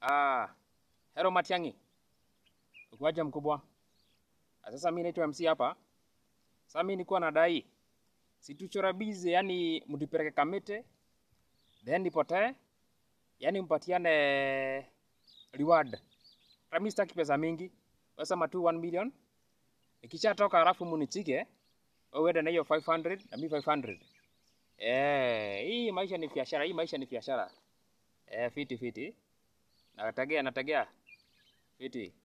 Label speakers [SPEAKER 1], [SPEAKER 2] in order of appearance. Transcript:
[SPEAKER 1] Ah, hello Matiangi. Ukuaje mkubwa? Ah, sasa mimi naitwa MC hapa. Sasa mimi niko nilikuwa nadai situchora bize, yani mtupeleke kamete. then nipotee, yani mpatiane reward. Mimi sitaki pesa mingi, pesa matu 1 million. Ikisha toka alafu munichike, wewe uende na hiyo 500 na mimi 500. Eh, hii maisha ni biashara, hii maisha ni biashara. Eh, fiti fiti.
[SPEAKER 2] Natagia, natagia. iti